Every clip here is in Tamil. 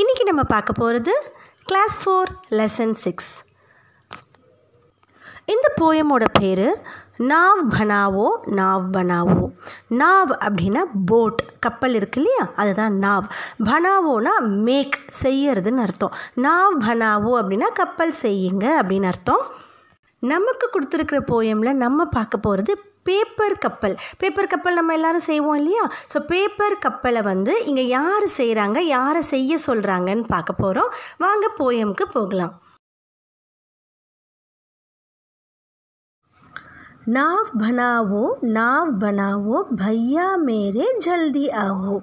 இன்றைக்கி நம்ம பார்க்க போகிறது கிளாஸ் ஃபோர் லெசன் சிக்ஸ் இந்த போயமோட பேர் நாவ் பனாவோ நாவ் பனாவோ நாவ் அப்படின்னா போட் கப்பல் இருக்கு இல்லையா அதுதான் நாவ் பனாவோனா மேக் செய்யறதுன்னு அர்த்தம் நாவ் பனாவோ அப்படின்னா கப்பல் செய்யுங்க அப்படின்னு அர்த்தம் நமக்கு கொடுத்துருக்கிற போயமில் நம்ம பார்க்க போகிறது பேப்பர் கப்பல் பேப்பர் கப்பல் நம்ம எல்லோரும் செய்வோம் இல்லையா ஸோ பேப்பர் கப்பலை வந்து இங்கே யார் செய்கிறாங்க யாரை செய்ய சொல்கிறாங்கன்னு பார்க்க போகிறோம் வாங்க போயமுக்கு போகலாம் नाव बनावो நாவ் பனாவோ பையா மேரே ஜல்தி ஆவோ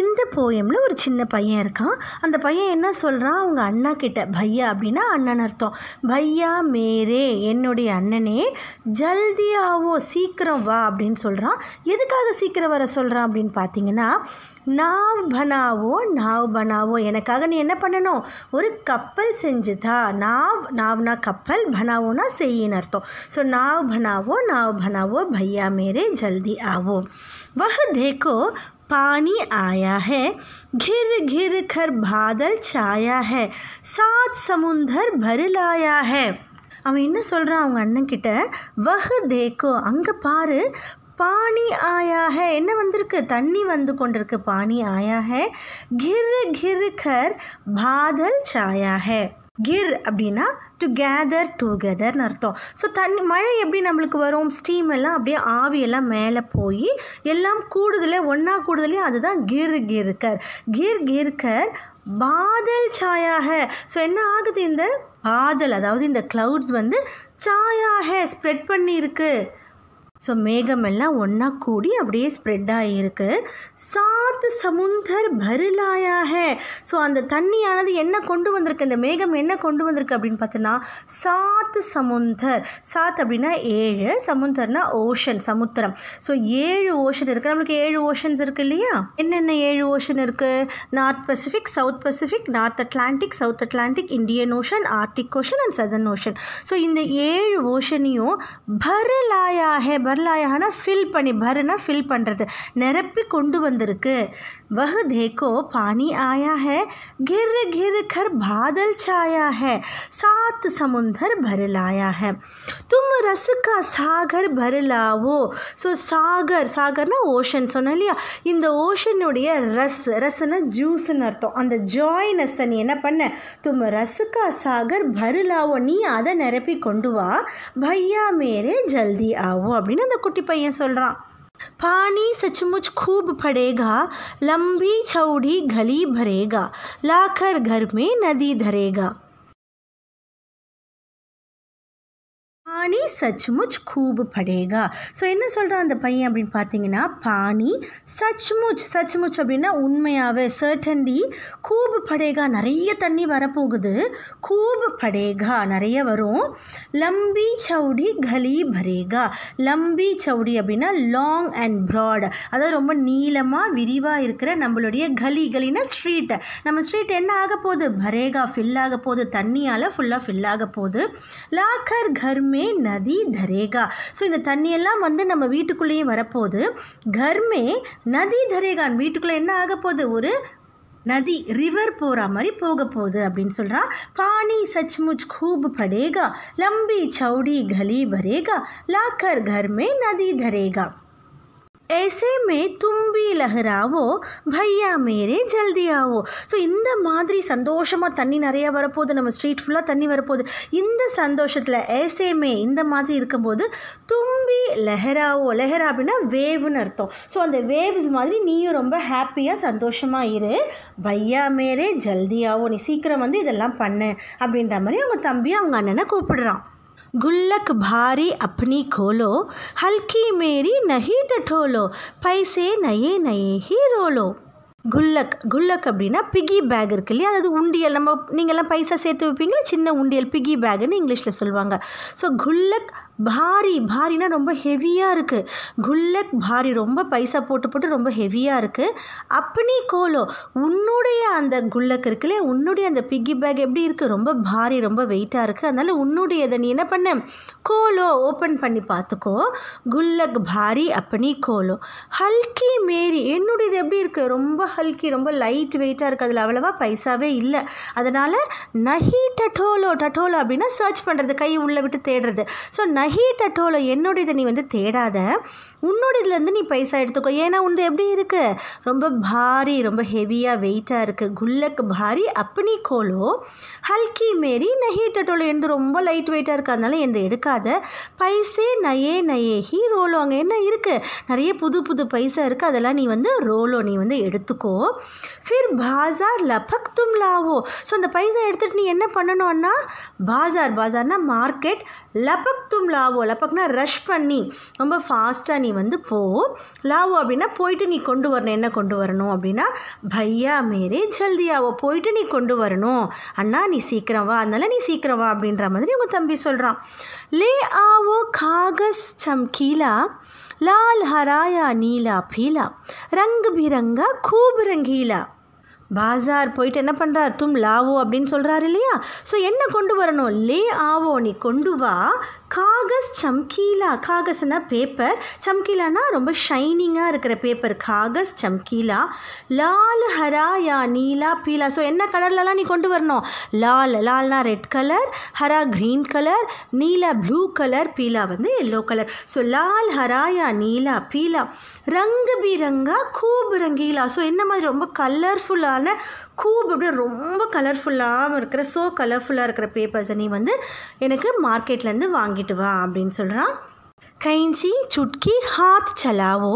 இந்த போயமில் ஒரு சின்ன பையன் இருக்கான் அந்த பையன் என்ன சொல்கிறான் அவங்க அண்ணா கிட்ட பையா அப்படின்னா அண்ணன் அர்த்தம் பையா மேரே என்னுடைய அண்ணனே ஜல்தி ஆவோ சீக்கிரம் வா அப்படின்னு சொல்கிறான் எதுக்காக சீக்கிரம் வர சொல்கிறான் அப்படின்னு பார்த்தீங்கன்னா நாவ் பனாவோ நாவ் பனாவோ எனக்காக நீ என்ன பண்ணணும் ஒரு கப்பல் செஞ்சுதா நாவ் நாவ்னா கப்பல் பனாவோனா செய்யின்னு அர்த்தம் ஸோ நாவ் பனாவோ நாவ் பனாவோ भैया मेरे जल्दी आओ वह देखो पानी आया है घिर घिर कर बादल छाया है सात समुंदर भर लाया है அவன் என்ன சொல்கிறான் அவங்க அண்ணன்கிட்ட வஹ் தேக்கோ அங்கே பாரு பாணி ஆயாக என்ன வந்திருக்கு தண்ணி வந்து கொண்டிருக்கு பாணி ஆயா ஹே கிர் கிர் கர் பாதல் சாயாக கிர் அப்படின்னா டு கேதர் டுகெதர்னு அர்த்தம் ஸோ தண்ணி மழை எப்படி நம்மளுக்கு வரும் ஸ்டீம் எல்லாம் அப்படியே ஆவியெல்லாம் மேலே போய் எல்லாம் கூடுதலே ஒன்றா கூடுதலே அதுதான் கிர் கர் கிர் கிர்கர் பாதல் சாயாக ஸோ என்ன ஆகுது இந்த பாதல் அதாவது இந்த க்ளவுட்ஸ் வந்து சாயாக ஸ்ப்ரெட் பண்ணியிருக்கு ஸோ மேகமெல்லாம் ஒன்றா கூடி அப்படியே ஸ்ப்ரெட் ஆகியிருக்கு சாத்து சமுந்தர் பருலாயாக ஸோ அந்த தண்ணியானது என்ன கொண்டு வந்திருக்கு இந்த மேகம் என்ன கொண்டு வந்திருக்கு அப்படின்னு பார்த்தோன்னா சாத்து சமுந்தர் சாத் அப்படின்னா ஏழு சமுந்தர்னா ஓஷன் சமுத்திரம் ஸோ ஏழு ஓஷன் இருக்குது நம்மளுக்கு ஏழு ஓஷன்ஸ் இருக்குது இல்லையா என்னென்ன ஏழு ஓஷன் இருக்குது North Pacific South Pacific North Atlantic South Atlantic Indian Ocean Arctic Ocean and Southern Ocean so இந்த ஏழு ஓஷனையும் பருலாயாக வரலாயானா ஃபில் பண்ணி பருனா ஃபில் பண்ணுறது நிரப்பி கொண்டு வந்திருக்கு वह देखो पानी आया है घिर घिर कर बादल छाया है सात समुंदर भर लाया है तुम रस का சாகர் भर लाओ ஸோ சாகர் சாகர்னா ஓஷன் சொன்னேன் இல்லையா இந்த ஓஷனுடைய ரஸ் ரஸ்னா ஜூஸ்னு அர்த்தம் அந்த ஜாய்னஸ்ஸை நீ என்ன பண்ண தும் ரசுக்கா சாகர் பருலாவோ நீ அதை நிரப்பி கொண்டு வா பையா மேரே ஜல்தி ஆவோ அப்படின்னு அந்த குட்டி பையன் சொல்கிறான் पानी सचमुच खूब पड़ेगा लंबी छौड़ी गली भरेगा लाकर घर में नदी धरेगा பானி சச்முச் खूब पड़ेगा ஸோ என்ன சொல்கிறான் அந்த பையன் அப்படின்னு பார்த்தீங்கன்னா பானி சச்முச் சச்முச் அப்படின்னா உண்மையாகவே சர்டன்லி கூபு படேகா நிறைய தண்ணி வரப்போகுது கூபு படேகா நிறைய வரும் லம்பி சவுடி கலி பரேகா லம்பி சவுடி அப்படின்னா லாங் அண்ட் ப்ராட் அதாவது ரொம்ப நீளமாக விரிவாக இருக்கிற நம்மளுடைய கலி கலினா ஸ்ட்ரீட் நம்ம ஸ்ட்ரீட் என்ன ஆக போகுது பரேகா ஃபில் ஆக போகுது தண்ணியால் ஃபுல்லாக ஃபில் ஆக போகுது லாக்கர் கர்மே நதி தரேகா ஸோ இந்த தண்ணியெல்லாம் வந்து நம்ம வீட்டுக்குள்ளேயும் வரப்போகுது கர்மே நதி தரேகான் வீட்டுக்குள்ளே என்ன ஆக போகுது ஒரு நதி ரிவர் போகிற மாதிரி போக போகுது அப்படின்னு சொல்கிறான் பானி சச்முச் கூப் படேகா லம்பி சவுடி கலி பரேகா லாக்கர் கர்மே நதி தரேகா ஏசே மே தும்பி லஹராவோ பையா மேரே ஜல்தி ஆவோ ஸோ இந்த மாதிரி சந்தோஷமாக தண்ணி நிறையா வரப்போகுது நம்ம ஸ்ட்ரீட் ஃபுல்லாக தண்ணி வரப்போகுது இந்த சந்தோஷத்தில் மே இந்த மாதிரி இருக்கும்போது தும்பி லெஹராவோ லெஹரா அப்படின்னா வேவ்னு அர்த்தம் ஸோ அந்த வேவ்ஸ் மாதிரி நீயும் ரொம்ப ஹாப்பியாக சந்தோஷமாக இரு பையா மேரே ஜல்தி ஆவோ நீ சீக்கிரம் வந்து இதெல்லாம் பண்ணு அப்படின்ற மாதிரி அவங்க தம்பி அவங்க அண்ணனை கூப்பிடுறான் गुल्लक भारी अपनी खोलो हल्की मेरी नहीं टठोलो पैसे नए नए ही रोलो குல்லக் குல்லக் அப்படின்னா பிகி பேக் இருக்கு இல்லையா அதாவது உண்டியல் நம்ம நீங்கள்லாம் பைசா சேர்த்து வைப்பீங்களா சின்ன உண்டியல் பிகி பேக்குன்னு இங்கிலீஷில் சொல்லுவாங்க ஸோ குல்லக் பாரி பாரினா ரொம்ப ஹெவியாக இருக்குது குல்லக் பாரி ரொம்ப பைசா போட்டு போட்டு ரொம்ப ஹெவியாக இருக்குது அப்பனி கோலோ உன்னுடைய அந்த குல்லக் இருக்குல்ல உன்னுடைய அந்த பிக்கி பேக் எப்படி இருக்குது ரொம்ப பாரி ரொம்ப வெயிட்டாக இருக்குது அதனால் உன்னுடைய இதை நீ என்ன பண்ண கோலோ ஓப்பன் பண்ணி பார்த்துக்கோ குல்லக் பாரி அப்பனி கோலோ ஹல்கி மேரி என்னுடையது எப்படி இருக்குது ரொம்ப ஹல்கி ரொம்ப லைட் வெயிட்டாக இருக்குது அதில் அவ்வளோவா பைசாவே இல்லை அதனால் நஹி டட்டோலோ டட்டோலோ அப்படின்னா சர்ச் பண்ணுறது கை உள்ளே விட்டு தேடுறது ஸோ நஹி தஹீட் அட்டோவில் என்னுடையதை நீ வந்து தேடாத உன்னோடதுலேருந்து நீ பைசா எடுத்துக்கோ ஏன்னா உண்டு எப்படி இருக்குது ரொம்ப பாரி ரொம்ப ஹெவியாக வெயிட்டாக இருக்குது குல்லக்கு பாரி அப்பனி கோலோ ஹல்கி மாரி ஹீட் அட்டோவில் எழுந்து ரொம்ப லைட் வெயிட்டாக இருக்குது அதனால எடுக்காத பைசே நயே நயே ஹீ ரோலோ அங்கே என்ன இருக்குது நிறைய புது புது பைசா இருக்குது அதெல்லாம் நீ வந்து ரோலோ நீ வந்து எடுத்துக்கோ ஃபிர் பாசார் லபக் தும் லாவோ ஸோ அந்த பைசா எடுத்துகிட்டு நீ என்ன பண்ணணும்னா பாசார் பாசார்னா மார்க்கெட் லபக் தும் லாவோ லப்பக்குனா ரஷ் பண்ணி ரொம்ப ஃபாஸ்ட்டாக நீ வந்து போ லாவோ அப்படின்னா போயிட்டு நீ கொண்டு வரணும் என்ன கொண்டு வரணும் அப்படின்னா பையா மேரே ஜல்தியாவோ போயிட்டு நீ கொண்டு வரணும் அண்ணா நீ சீக்கிரம் வா அதனால் நீ சீக்கிரம் வா அப்படின்ற மாதிரி உங்கள் தம்பி சொல்கிறான் லே ஆவோ காகஸ் சம்கீலா லால் ஹராயா நீலா பீலா ரங்கு பிரங்கா கூப் ரங்கீலா பாசார் போயிட்டு என்ன பண்ணுறார் தும் லாவோ அப்படின்னு சொல்கிறாரு இல்லையா ஸோ என்ன கொண்டு வரணும் லே ஆவோ நீ கொண்டு வா காகஸ் சம்கீலா காகஸ்னா பேப்பர் சம்கீலானா ரொம்ப ஷைனிங்காக இருக்கிற பேப்பர் காகஸ் சம்கீலா லால் ஹராயா நீலா பீலா ஸோ என்ன கலர்லலாம் நீ கொண்டு வரணும் லால் லால்னா ரெட் கலர் ஹரா க்ரீன் கலர் நீலா ப்ளூ கலர் பீலா வந்து எல்லோ கலர் ஸோ லால் ஹராயா நீலா பீலா ரங்கு பீரங்கா கூபு ரங்கீலா ஸோ என்ன மாதிரி ரொம்ப கலர்ஃபுல்லான கூப் அப்படியே ரொம்ப கலர்ஃபுல்லாக இருக்கிற ஸோ கலர்ஃபுல்லாக இருக்கிற பேப்பர்ஸை நீ வந்து எனக்கு மார்க்கெட்லேருந்து வாங்கிட்டு வா அப்படின்னு சொல்கிறான் கைஞ்சி சுட்கி ஹாத் சலாவோ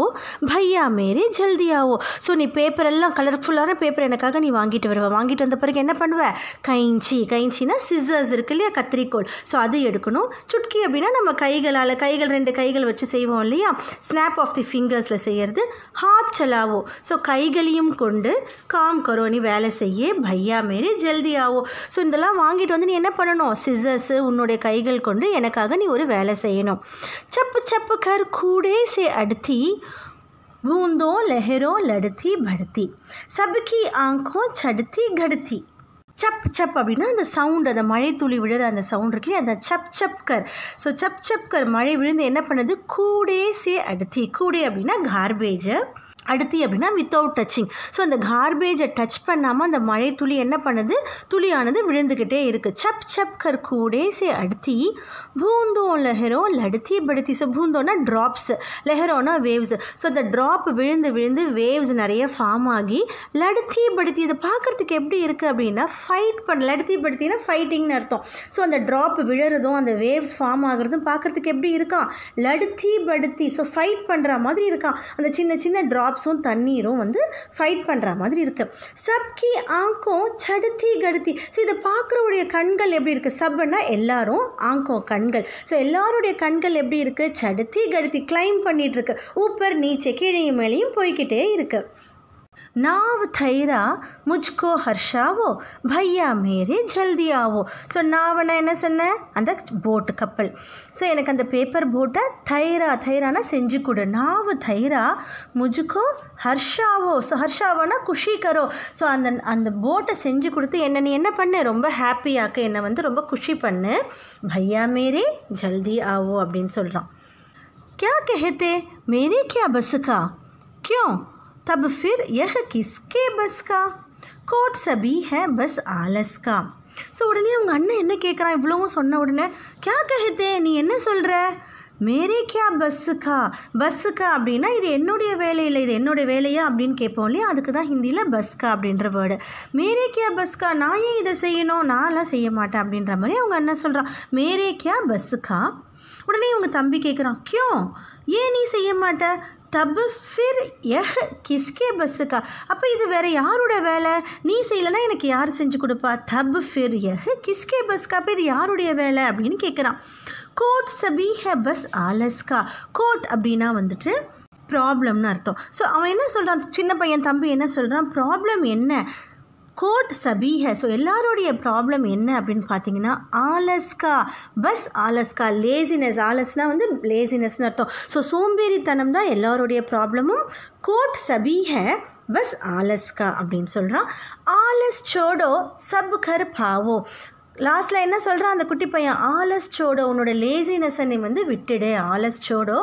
பையா மேரே ஜல்தியாவோ ஸோ நீ பேப்பர் எல்லாம் கலர்ஃபுல்லான பேப்பர் எனக்காக நீ வாங்கிட்டு வருவ வாங்கிட்டு வந்த பிறகு என்ன பண்ணுவ கைஞ்சி கைஞ்சினா சிசர்ஸ் இருக்கு இல்லையா கத்திரிக்கோள் ஸோ அது எடுக்கணும் சுட்கி அப்படின்னா நம்ம கைகளால் கைகள் ரெண்டு கைகள் வச்சு செய்வோம் இல்லையா ஸ்னாப் ஆஃப் தி ஃபிங்கர்ஸில் செய்கிறது ஹாத் சலாவோ ஸோ கைகளையும் கொண்டு காம் கரோ நீ வேலை செய்ய பையா மேரே ஆவோ ஸோ இதெல்லாம் வாங்கிட்டு வந்து நீ என்ன பண்ணணும் சிசர்ஸு உன்னுடைய கைகள் கொண்டு எனக்காக நீ ஒரு வேலை செய்யணும் चप चप कर कूड़े से अड़ती बूंदों लहरों लड़ती भड़ती सबकी आंखों छड़ती घड़ती சப் சப் அப்படின்னா அந்த சவுண்டு அந்த மழை துளி விழுற அந்த சவுண்ட் இருக்கு அந்த சப் சப் கர் ஸோ சப் சப்கர் மழை விழுந்து என்ன பண்ணுது கூடே சே அடுத்தி கூடே அப்படின்னா கார்பேஜை அடுத்து அப்படின்னா வித்தவுட் டச்சிங் ஸோ அந்த கார்பேஜை டச் பண்ணாமல் அந்த மழை துளி என்ன பண்ணுது துளியானது விழுந்துக்கிட்டே இருக்குது சப் சப் கர் கூடே சே அடுத்தி பூந்தோம் லெஹரோ லடுத்தி படுத்தி ஸோ பூந்தோம்னா ட்ராப்ஸ் லெஹரோனா வேவ்ஸ் ஸோ அந்த ட்ராப் விழுந்து விழுந்து வேவ்ஸ் நிறைய ஃபார்ம் ஆகி லடுத்தி படுத்தி இதை பார்க்குறதுக்கு எப்படி இருக்குது அப்படின்னா ஃபைட் பண்ண லடுத்தி படுத்தினா ஃபைட்டிங்னு அர்த்தம் ஸோ அந்த ட்ராப் விழுறதும் அந்த வேவ்ஸ் ஃபார்ம் ஆகிறதும் பார்க்குறதுக்கு எப்படி இருக்கான் லடுத்தி படுத்தி ஸோ ஃபைட் பண்ணுற மாதிரி இருக்கான் அந்த சின்ன சின்ன ட்ராப் டாப்ஸும் தண்ணீரும் வந்து ஃபைட் பண்ணுற மாதிரி இருக்குது சப்கி ஆங்கும் சடுத்தி கடுத்தி ஸோ இதை பார்க்குறவுடைய கண்கள் எப்படி இருக்குது சப்னா எல்லாரும் ஆங்கோ கண்கள் ஸோ எல்லாருடைய கண்கள் எப்படி இருக்குது சடுத்தி கடுத்தி கிளைம் பண்ணிகிட்ருக்கு ஊப்பர் நீச்சை கீழே மேலேயும் போய்கிட்டே இருக்குது நாவ் தைரா முஜ்கோ ஹர்ஷாவோ பையா மேரே ஜல்தி ஆவோ ஸோ நான் என்ன சொன்னேன் அந்த போட்டு கப்பல் ஸோ எனக்கு அந்த பேப்பர் போட்டை தைரா தைரானா செஞ்சு கொடு நாவ் தைரா முஜுக்கோ ஹர்ஷாவோ ஸோ ஹர்ஷாவோனா குஷி கரோ ஸோ அந்த அந்த போட்டை செஞ்சு கொடுத்து என்ன நீ என்ன பண்ணு ரொம்ப ஹாப்பியாக்க என்னை வந்து ரொம்ப குஷி பண்ணு பையா மேரே ஜல்தி ஆவோ அப்படின்னு சொல்கிறான் கே कहते मेरे क्या பஸ்ஸுக்கா का तब फिर यह किसके बस का கோட் சபி ஹே பஸ் ஆலஸ்கா ஸோ உடனே அவங்க அண்ணன் என்ன கேட்குறான் இவ்வளவும் சொன்ன உடனே கே கஹித்தே நீ என்ன சொல்கிற மேரே கே பஸ்ஸுக்கா பஸ்ஸுக்கா அப்படின்னா இது என்னுடைய வேலையில் இது என்னுடைய வேலையா அப்படின்னு கேட்போம் இல்லையா அதுக்கு தான் ஹிந்தியில் பஸ்கா அப்படின்ற வேர்டு மேரே கியா பஸ்கா நான் ஏன் இதை செய்யணும் நான்லாம் செய்ய மாட்டேன் அப்படின்ற மாதிரி அவங்க அண்ணன் சொல்கிறான் மேரே கே பஸ்ஸுக்கா உடனே இவங்க தம்பி கேட்குறான் கியோ ஏன் நீ செய்ய மாட்ட தப் ஃபிர் எஹ் கிஸ்கே பஸ்ஸுக்கா அப்போ இது வேறு யாரோட வேலை நீ செய்யலைன்னா எனக்கு யார் செஞ்சு கொடுப்பா தப் ஃபிர் எஹ் கிஸ்கே பஸ்க்கா அப்போ இது யாருடைய வேலை அப்படின்னு கேட்குறான் கோட் சபி ஹ பஸ் ஆலஸ்கா கோட் அப்படின்னா வந்துட்டு ப்ராப்ளம்னு அர்த்தம் ஸோ அவன் என்ன சொல்கிறான் சின்ன பையன் தம்பி என்ன சொல்கிறான் ப்ராப்ளம் என்ன கோட் சபீஹ ஸோ எல்லாருடைய ப்ராப்ளம் என்ன அப்படின்னு பார்த்தீங்கன்னா ஆலஸ்கா பஸ் ஆலஸ்கா லேசினஸ் ஆலஸ்னா வந்து லேசினஸ்னு அர்த்தம் ஸோ சோம்பேறித்தனம் தான் எல்லாருடைய ப்ராப்ளமும் கோட் சபீஹ பஸ் ஆலஸ்கா அப்படின்னு சொல்கிறான் ஆலஸ் சோடோ சப் கர் பாவோ லாஸ்ட்டில் என்ன சொல்கிறான் அந்த குட்டி பையன் ஆலஸ்டோடோ உன்னோட லேசினஸை நீ வந்து விட்டுடு ஆலஸ்டோடோ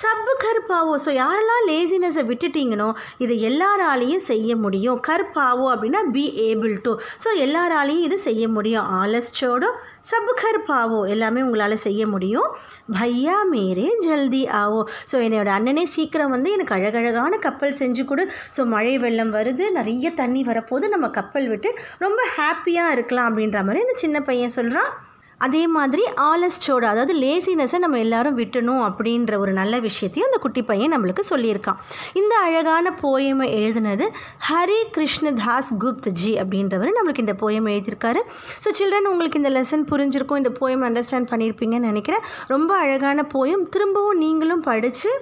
சப்பு கருப்பாவோ ஸோ யாரெல்லாம் லேசினஸை விட்டுட்டிங்கனோ இதை எல்லாராலையும் செய்ய முடியும் கருப்பாவோ அப்படின்னா பி ஏபிள் டு ஸோ எல்லாராலையும் இது செய்ய முடியும் ஆலஸ்டோடோ சப்பு கருப்பாவோ எல்லாமே உங்களால் செய்ய முடியும் பையா மேரே ஜல்தி ஆவோ ஸோ என்னோட அண்ணனே சீக்கிரம் வந்து எனக்கு அழகழகான கப்பல் செஞ்சு கொடு ஸோ மழை வெள்ளம் வருது நிறைய தண்ணி வரப்போது நம்ம கப்பல் விட்டு ரொம்ப ஹாப்பியாக இருக்கலாம் அப்படின்ற மாதிரி இந்த சின்ன சின்ன பையன் சொல்கிறான் அதே மாதிரி ஆலஸ்டோட அதாவது லேசினஸை நம்ம எல்லாரும் விட்டணும் அப்படின்ற ஒரு நல்ல விஷயத்தையும் அந்த குட்டி பையன் நம்மளுக்கு சொல்லியிருக்கான் இந்த அழகான போயமை எழுதினது ஹரி கிருஷ்ணதாஸ் குப்தஜி அப்படின்றவர் நம்மளுக்கு இந்த போயம் எழுதியிருக்காரு ஸோ சில்ட்ரன் உங்களுக்கு இந்த லெசன் புரிஞ்சிருக்கும் இந்த போயம் அண்டர்ஸ்டாண்ட் பண்ணியிருப்பீங்கன்னு நினைக்கிறேன் ரொம்ப அழகான போயம் திரும்பவும் நீங்களும் படித்து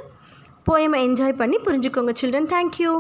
போயமை என்ஜாய் பண்ணி புரிஞ்சுக்கோங்க சில்ட்ரன் தேங்க்யூ